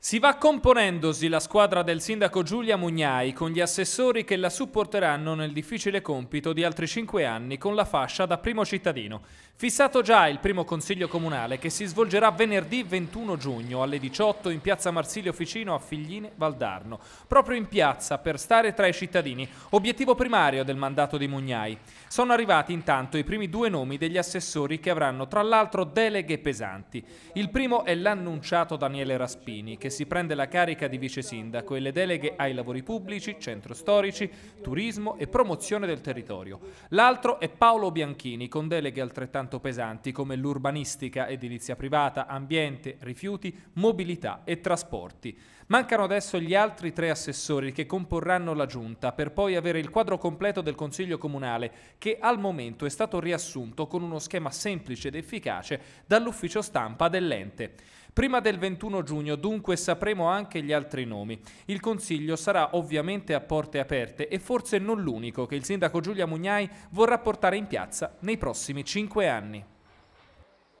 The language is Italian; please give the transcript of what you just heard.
Si va componendosi la squadra del sindaco Giulia Mugnai con gli assessori che la supporteranno nel difficile compito di altri cinque anni con la fascia da primo cittadino. Fissato già il primo consiglio comunale che si svolgerà venerdì 21 giugno alle 18 in piazza Marsilio Ficino a Figline Valdarno, proprio in piazza per stare tra i cittadini, obiettivo primario del mandato di Mugnai. Sono arrivati intanto i primi due nomi degli assessori che avranno tra l'altro deleghe pesanti. Il primo è l'annunciato Daniele Raspini che che si prende la carica di vice sindaco e le deleghe ai lavori pubblici, centro storici, turismo e promozione del territorio. L'altro è Paolo Bianchini con deleghe altrettanto pesanti come l'urbanistica, edilizia privata, ambiente, rifiuti, mobilità e trasporti. Mancano adesso gli altri tre assessori che comporranno la giunta per poi avere il quadro completo del Consiglio Comunale che al momento è stato riassunto con uno schema semplice ed efficace dall'ufficio stampa dell'ente. Prima del 21 giugno dunque sapremo anche gli altri nomi. Il Consiglio sarà ovviamente a porte aperte e forse non l'unico che il sindaco Giulia Mugnai vorrà portare in piazza nei prossimi cinque anni.